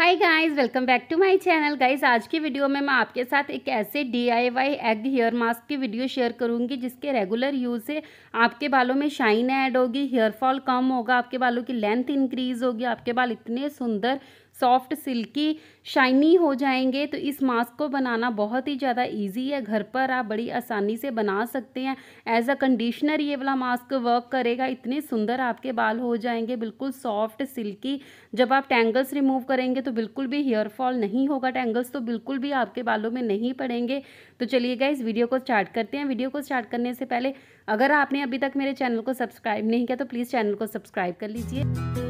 hi guys welcome back to my channel guys आज की video में मैं आपके साथ एक ऐसे डीआईवाई एग हेयर मास्क की वीडियो शेयर करूंगी जिसके रेगुलर यूज़ से आपके बालों में शाइन ऐड होगी हेयर फॉल कम होगा आपके बालों की लेंथ इंक्रीज़ होगी आपके बाल इतने सुंदर सॉफ्ट सिल्की शाइनी हो जाएंगे तो इस मास्क को बनाना बहुत ही ज़्यादा इजी है घर पर आप बड़ी आसानी से बना सकते हैं एज अ कंडीशनर ये वाला मास्क वर्क करेगा इतने सुंदर आपके बाल हो जाएंगे बिल्कुल सॉफ्ट सिल्की जब आप टैंगल्स रिमूव करेंगे तो बिल्कुल भी हेयर फॉल नहीं होगा टैंगल्स तो बिल्कुल भी आपके बालों में नहीं पड़ेंगे तो चलिएगा इस वीडियो को स्टार्ट करते हैं वीडियो को स्टार्ट करने से पहले अगर आपने अभी तक मेरे चैनल को सब्सक्राइब नहीं किया तो प्लीज़ चैनल को सब्सक्राइब कर लीजिए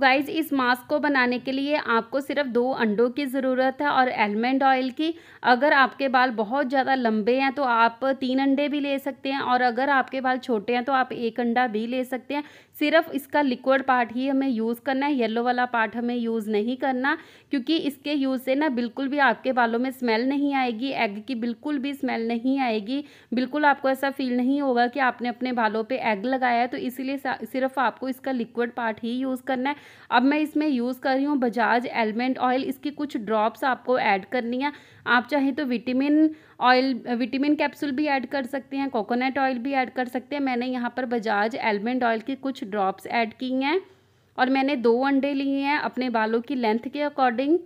गाइज इस मास्क को बनाने के लिए आपको सिर्फ दो अंडों की ज़रूरत है और एलमंड ऑयल की अगर आपके बाल बहुत ज़्यादा लंबे हैं तो आप तीन अंडे भी ले सकते हैं और अगर आपके बाल छोटे हैं तो आप एक अंडा भी ले सकते हैं सिर्फ इसका लिक्विड पार्ट ही हमें यूज़ करना है येलो वाला पार्ट हमें यूज़ नहीं करना क्योंकि इसके यूज़ से ना बिल्कुल भी आपके बालों में स्मेल नहीं आएगी एग की बिल्कुल भी स्मेल नहीं आएगी बिल्कुल आपको ऐसा फील नहीं होगा कि आपने अपने बालों पर एग लगाया है तो इसीलिए सिर्फ आपको इसका लिक्विड पार्ट ही यूज़ करना है अब मैं इसमें यूज़ कर रही हूँ बजाज एलमंड ऑयल इसकी कुछ ड्रॉप्स आपको ऐड करनी है आप चाहें तो विटामिन ऑयल विटामिन कैप्सूल भी ऐड कर सकते हैं कोकोनट ऑयल भी ऐड कर सकते हैं मैंने यहाँ पर बजाज एलमंड ऑयल की कुछ ड्रॉप्स ऐड की हैं और मैंने दो अंडे लिए हैं अपने बालों की लेंथ के अकॉर्डिंग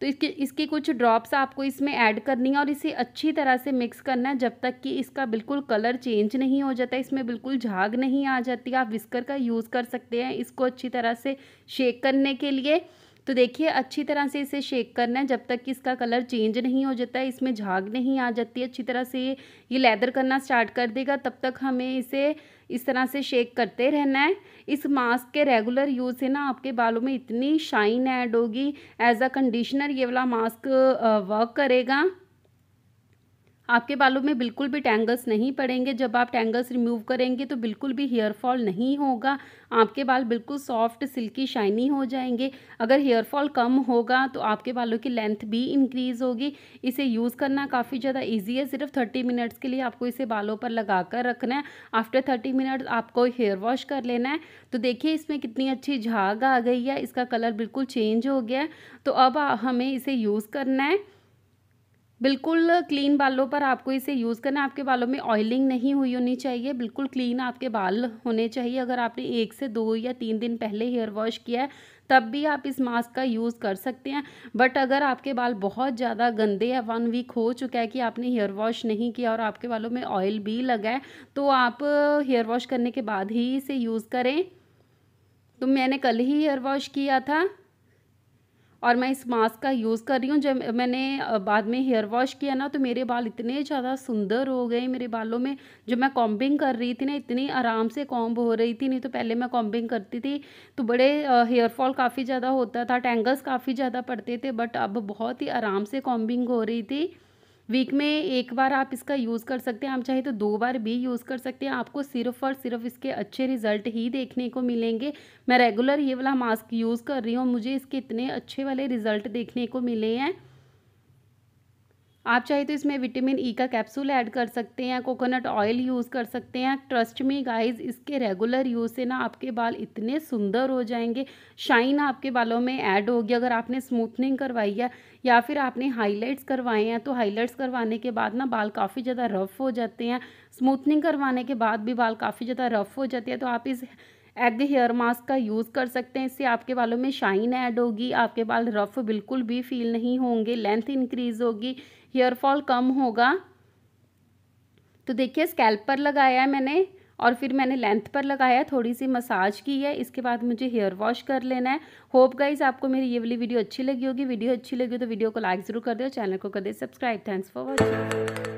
तो इसके इसके कुछ ड्रॉप्स आपको इसमें ऐड करनी है और इसे अच्छी तरह से मिक्स करना है जब तक कि इसका बिल्कुल कलर चेंज नहीं हो जाता इसमें बिल्कुल झाग नहीं आ जाती आप विस्कर का यूज़ कर सकते हैं इसको अच्छी तरह से शेक करने के लिए तो देखिए अच्छी तरह से इसे शेक करना है जब तक कि इसका कलर चेंज नहीं हो जाता है इसमें झाग नहीं आ जाती अच्छी तरह से ये लेदर करना स्टार्ट कर देगा तब तक हमें इसे इस तरह से शेक करते रहना है इस मास्क के रेगुलर यूज़ से ना आपके बालों में इतनी शाइन ऐड होगी एज अ कंडीशनर ये वाला मास्क वर्क करेगा आपके बालों में बिल्कुल भी टैंगल्स नहीं पड़ेंगे जब आप टैंगल्स रिमूव करेंगे तो बिल्कुल भी हेयर फॉल नहीं होगा आपके बाल बिल्कुल सॉफ्ट सिल्की शाइनी हो जाएंगे अगर हेयर फॉल कम होगा तो आपके बालों की लेंथ भी इंक्रीज़ होगी इसे यूज़ करना काफ़ी ज़्यादा ईजी है सिर्फ थर्टी मिनट्स के लिए आपको इसे बालों पर लगा कर रखना है आफ्टर थर्टी मिनट्स आपको हेयर वॉश कर लेना है तो देखिए इसमें कितनी अच्छी झाग आ गई है इसका कलर बिल्कुल चेंज हो गया है तो अब हमें इसे यूज़ करना है बिल्कुल क्लीन बालों पर आपको इसे यूज़ करना है आपके बालों में ऑयलिंग नहीं हुई होनी चाहिए बिल्कुल क्लीन आपके बाल होने चाहिए अगर आपने एक से दो या तीन दिन पहले हेयर वॉश किया है तब भी आप इस मास्क का यूज़ कर सकते हैं बट अगर आपके बाल बहुत ज़्यादा गंदे या वन वीक हो चुका है कि आपने हेयर वॉश नहीं किया और आपके बालों में ऑयल भी लगा है तो आप हेयर वॉश करने के बाद ही इसे यूज़ करें तो मैंने कल ही हेयर वॉश किया था और मैं इस मास्क का यूज़ कर रही हूँ जब मैंने बाद में हेयर वॉश किया ना तो मेरे बाल इतने ज़्यादा सुंदर हो गए मेरे बालों में जब मैं कॉम्बिंग कर रही थी ना इतनी आराम से कॉम्ब हो रही थी नहीं तो पहले मैं कॉम्बिंग करती थी तो बड़े हेयर फॉल काफ़ी ज़्यादा होता था टेंगल्स काफ़ी ज़्यादा पड़ते थे बट अब बहुत ही आराम से कॉम्बिंग हो रही थी वीक में एक बार आप इसका यूज़ कर सकते हैं आप चाहे तो दो बार भी यूज़ कर सकते हैं आपको सिर्फ और सिर्फ इसके अच्छे रिजल्ट ही देखने को मिलेंगे मैं रेगुलर ये वाला मास्क यूज़ कर रही हूँ मुझे इसके इतने अच्छे वाले रिजल्ट देखने को मिले हैं आप चाहे तो इसमें विटामिन ई e का कैप्सूल ऐड कर सकते हैं कोकोनट ऑयल यूज़ कर सकते हैं ट्रस्ट मी गाइस इसके रेगुलर यूज़ से ना आपके बाल इतने सुंदर हो जाएंगे शाइन आपके बालों में ऐड होगी अगर आपने स्मूथनिंग करवाई है या फिर आपने हाइलाइट्स करवाए हैं तो हाइलाइट्स करवाने के बाद ना बाल काफ़ी ज़्यादा रफ़ हो जाते हैं स्मूथनिंग करवाने के बाद भी बाल काफ़ी ज़्यादा रफ़ हो जाते हैं तो आप इस एग हेयर मास्क का यूज़ कर सकते हैं इससे आपके बालों में शाइन ऐड होगी आपके बाल रफ़ बिल्कुल भी फील नहीं होंगे लेंथ इंक्रीज़ होगी हेयर फॉल कम होगा तो देखिए स्कैल्प पर लगाया है मैंने और फिर मैंने लेंथ पर लगाया थोड़ी सी मसाज की है इसके बाद मुझे हेयर वॉश कर लेना है होप गाइज आपको मेरी ये वाली वीडियो अच्छी लगी होगी वीडियो अच्छी लगी हो तो वीडियो को लाइक ज़रूर कर दो चैनल को कर दे सब्सक्राइब थैंक्स फॉर वॉचिंग